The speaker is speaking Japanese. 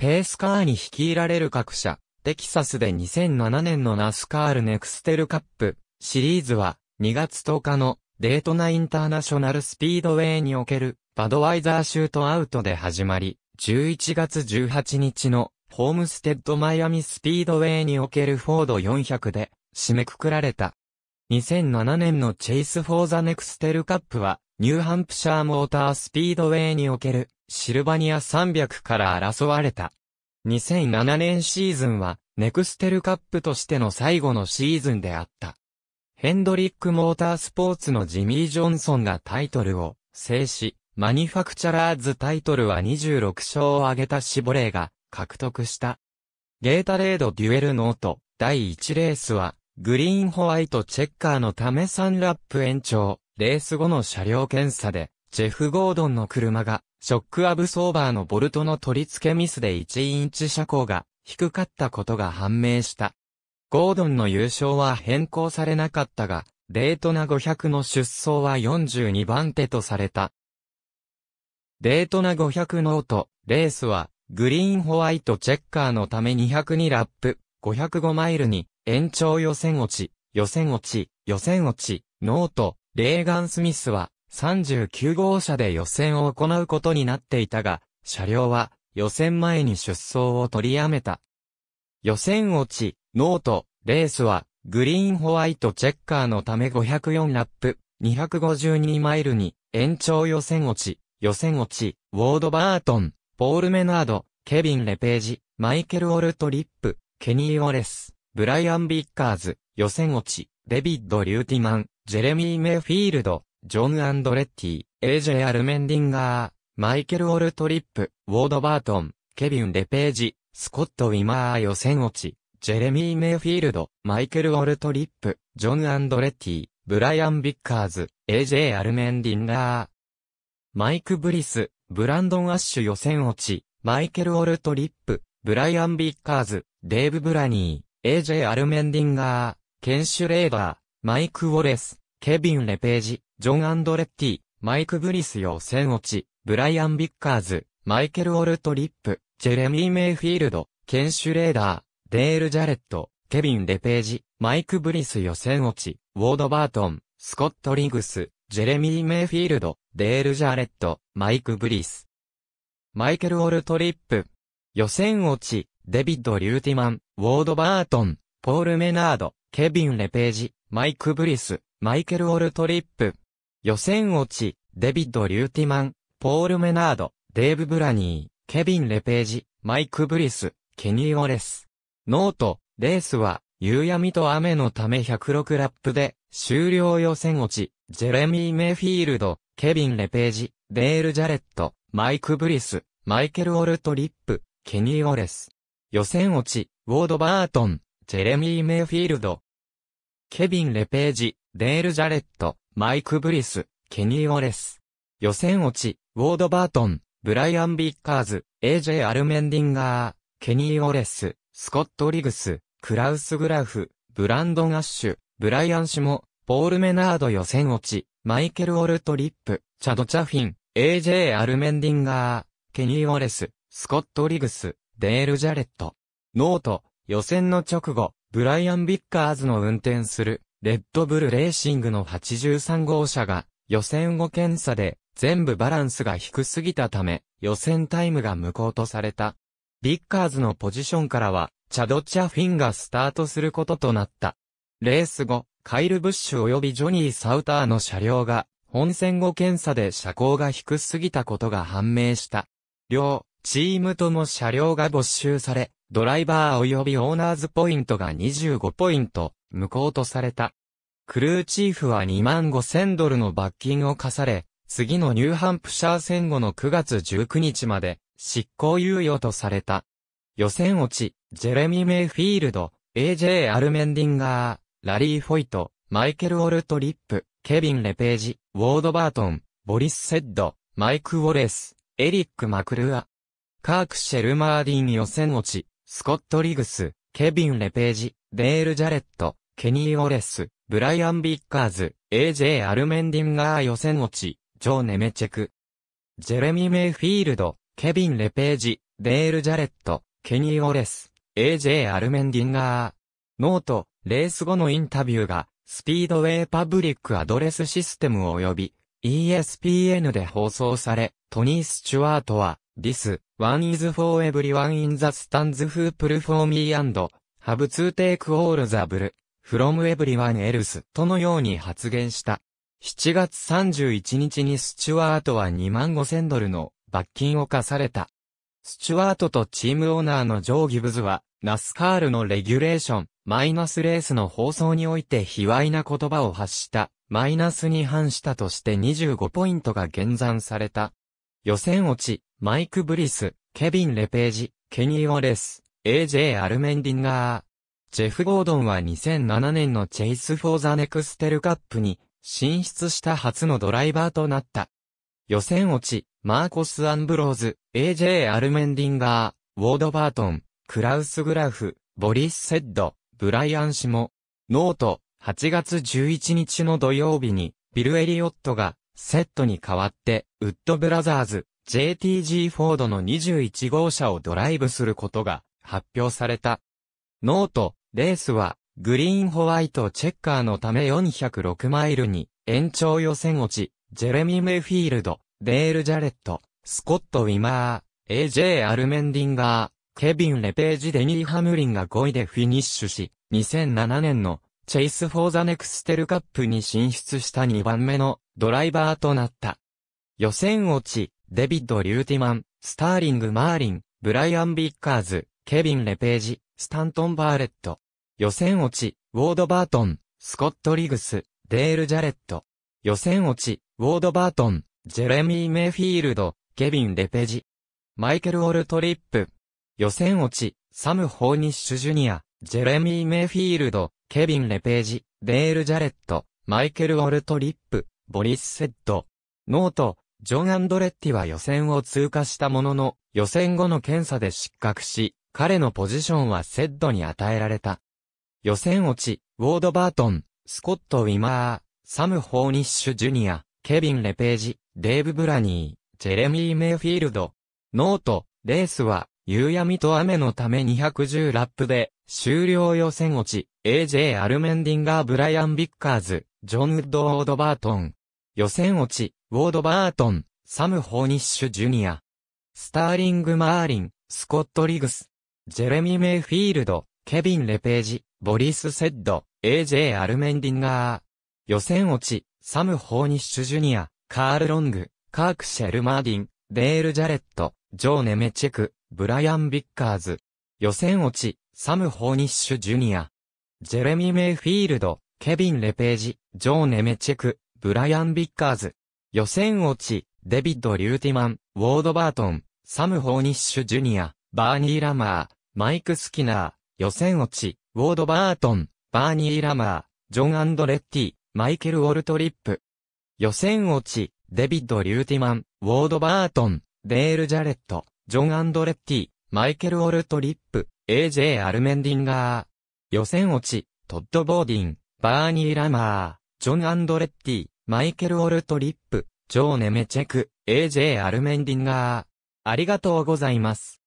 ペースカーに率いられる各社、テキサスで2007年のナスカールネクステルカップシリーズは2月10日のデートナインターナショナルスピードウェイにおけるバドワイザーシュートアウトで始まり、11月18日のホームステッドマイアミスピードウェイにおけるフォード400で締めくくられた。2007年のチェイス・フォー・ザ・ネクステルカップはニューハンプシャーモータースピードウェイにおけるシルバニア300から争われた。2007年シーズンはネクステルカップとしての最後のシーズンであった。ヘンドリックモータースポーツのジミー・ジョンソンがタイトルを制し、マニファクチャラーズタイトルは26勝を挙げたシボレーが獲得した。ゲータレードデュエルノート第1レースはグリーンホワイトチェッカーのため3ラップ延長。レース後の車両検査で、ジェフ・ゴードンの車が、ショックアブソーバーのボルトの取り付けミスで1インチ車高が低かったことが判明した。ゴードンの優勝は変更されなかったが、デートナ500の出走は42番手とされた。デートナ500ノート、レースは、グリーンホワイトチェッカーのため202ラップ、505マイルに、延長予選落ち、予選落ち、予選落ち、ノート、レーガン・スミスは39号車で予選を行うことになっていたが、車両は予選前に出走を取りやめた。予選落ち、ノート、レースはグリーンホワイトチェッカーのため504ラップ、252マイルに延長予選落ち、予選落ち、ウォード・バートン、ポール・メナード、ケビン・レページ、マイケル・オルト・リップ、ケニー・オレス、ブライアン・ビッカーズ、予選落ち、デビッド・リューティマン、ジェレミー・メイフィールド、ジョン・アンドレッティ、AJ・ アルメンディンガー、マイケル・オルトリップ、ウォード・バートン、ケビン・レページ、スコット・ウィマー予選落ち、ジェレミー・メイフィールド、マイケル・オルトリップ、ジョン・アンドレッティ、ブライアン・ビッカーズ、AJ・ アルメンディンガー、マイク・ブリス、ブランドン・アッシュ予選落ち、マイケル・オルトリップ、ブライアン・ビッカーズ、デーブ・ブラニー、AJ・ アルメンディンガー、ケン・シュレーダー、マイク・ウォレス、ケビン・レページ、ジョン・アンドレッティ、マイク・ブリス予選落ち、ブライアン・ビッカーズ、マイケル・オルトリップ、ジェレミー・メイフィールド、ケン・シュレーダー、デール・ジャレット、ケビン・レページ、マイク・ブリス予選落ち、ウォード・バートン、スコット・リグス、ジェレミー・メイフィールド、デール・ジャレット、マイク・ブリス。マイケル・オルトリップ。予選落ち、デビッド・リューティマン、ウォード・バートン、ポール・メナード、ケビン・レページ、マイク・ブリス、マイケル・オルトリップ。予選落ち、デビッド・リューティマン、ポール・メナード、デーブ・ブラニー、ケビン・レページ、マイク・ブリス、ケニー・オレス。ノート、レースは、夕闇と雨のため106ラップで、終了予選落ち、ジェレミー・メフィールド、ケビン・レページ、デール・ジャレット、マイク・ブリス、マイケル・オルトリップ、ケニー・オレス。予選落ち、ウォード・バートン、ジェレミー・メイフィールド、ケビン・レページ、デール・ジャレット、マイク・ブリス、ケニー・オレス。予選落ち、ウォード・バートン、ブライアン・ビッカーズ、AJ・ アルメンディンガー、ケニー・オレス、スコット・リグス、クラウス・グラフ、ブランドアッシュ、ブライアン・シモ、ポール・メナード予選落ち、マイケル・オルト・リップ、チャド・チャフィン、AJ・ アルメンディンガー、ケニー・オレス、スコット・リグス、デール・ジャレット。ノート、予選の直後、ブライアン・ビッカーズの運転する、レッドブルレーシングの83号車が、予選後検査で、全部バランスが低すぎたため、予選タイムが無効とされた。ビッカーズのポジションからは、チャドチャ・フィンがスタートすることとなった。レース後、カイル・ブッシュ及びジョニー・サウターの車両が、本戦後検査で車高が低すぎたことが判明した。両、チームとも車両が没収され、ドライバー及びオーナーズポイントが25ポイント、無効とされた。クルーチーフは2万5000ドルの罰金を課され、次のニューハンプシャー戦後の9月19日まで執行猶予とされた。予選落ち、ジェレミー・メイフィールド、AJ・ アルメンディンガー、ラリー・フォイト、マイケル・オルト・リップ、ケビン・レページ、ウォード・バートン、ボリス・セッド、マイク・ウォレス、エリック・マクルア、カーク・シェルマーディン予選落ち、スコット・リグス、ケビン・レページ、デール・ジャレット、ケニー・オレス、ブライアン・ビッカーズ、AJ・ アルメンディンガー予選落ち、ジョー・ネメチェク。ジェレミメイフィールド、ケビン・レページ、デール・ジャレット、ケニー・オレス、AJ・ アルメンディンガー。ノート、レース後のインタビューが、スピードウェイパブリックアドレスシステム及び ESPN で放送され、トニー・スチュワートは、This one is for everyone in the stands who perform me and have to take all the b l u e l from everyone else とのように発言した。7月31日にスチュワートは2万5000ドルの罰金を課された。スチュワートとチームオーナーのジョー・ギブズは、ナスカールのレギュレーション、マイナスレースの放送において卑猥な言葉を発した、マイナスに反したとして25ポイントが減算された。予選落ち、マイク・ブリス、ケビン・レページ、ケニー・オレス、AJ・ アルメンディンガー。ジェフ・ゴードンは2007年のチェイス・フォー・ザ・ネクステルカップに進出した初のドライバーとなった。予選落ち、マーコス・アンブローズ、AJ・ アルメンディンガー、ウォード・バートン、クラウス・グラフ、ボリス・セッド、ブライアン・シモ。ノート、8月11日の土曜日に、ビル・エリオットが、セットに代わって、ウッドブラザーズ、JTG フォードの21号車をドライブすることが発表された。ノート、レースは、グリーンホワイトチェッカーのため406マイルに、延長予選落ち、ジェレミー・メイフィールド、デール・ジャレット、スコット・ウィマー、AJ・ アルメンディンガー、ケビン・レページ・デニー・ハムリンが5位でフィニッシュし、2007年のチェイス・フォー・ザ・ネクステル・カップに進出した2番目のドライバーとなった。予選落ち、デビッド・リューティマン、スターリング・マーリン、ブライアン・ビッカーズ、ケビン・レページ、スタントン・バーレット。予選落ち、ウォード・バートン、スコット・リグス、デール・ジャレット。予選落ち、ウォード・バートン、ジェレミー・メイフィールド、ケビン・レペジ。マイケル・オルトリップ。予選落ち、サム・ホーニッシュ・ジュニア、ジェレミー・メイフィールド、ケビン・レページ、デール・ジャレット、マイケル・ウォルト・リップ、ボリス・セッド。ノート、ジョン・アンドレッティは予選を通過したものの、予選後の検査で失格し、彼のポジションはセッドに与えられた。予選落ち、ウォード・バートン、スコット・ウィマー、サム・ホーニッシュ・ジュニア、ケビン・レページ、デーブ・ブラニー、ジェレミー・メイフィールド。ノート、レースは、夕闇と雨のため210ラップで、終了予選落ち、AJ アルメンディンガー・ブライアン・ビッカーズ、ジョン・ウッド・ウォード・バートン。予選落ち、ウォード・バートン、サム・ホーニッシュ・ジュニア。スターリング・マーリン、スコット・リグス。ジェレミ・メイフィールド、ケビン・レページ、ボリス・セッド、AJ アルメンディンガー。予選落ち、サム・ホーニッシュ・ジュニア、カール・ロング、カーク・シェル・マーディン、デール・ジャレット、ジョー・ネメチェク、ブライアン・ビッカーズ。予選落ち、サム・ホーニッシュ・ジュニア、ジェレミー・メイフィールド、ケビン・レページ、ジョー・ネメチェク、ブライアン・ビッカーズ、予選落ち、デビッド・リューティマン、ウォード・バートン、サム・ホーニッシュ・ジュニア、バーニー・ラマー、マイク・スキナー、予選落ち、ウォード・バートン、バーニー・ラマー、ジョン・アンドレッティ、マイケル・ウォルトリップ。予選落ち、デビッド・リューティマン、ウォード・バートン、デール・ジャレット、ジョン・アンドレッティ、マイケル・オルト・リップ、AJ・ アルメンディンガー。予選落ち、トッド・ボーディン、バーニー・ラマー、ジョン・アンドレッティ、マイケル・オルト・リップ、ジョーネ・メチェク、AJ・ アルメンディンガー。ありがとうございます。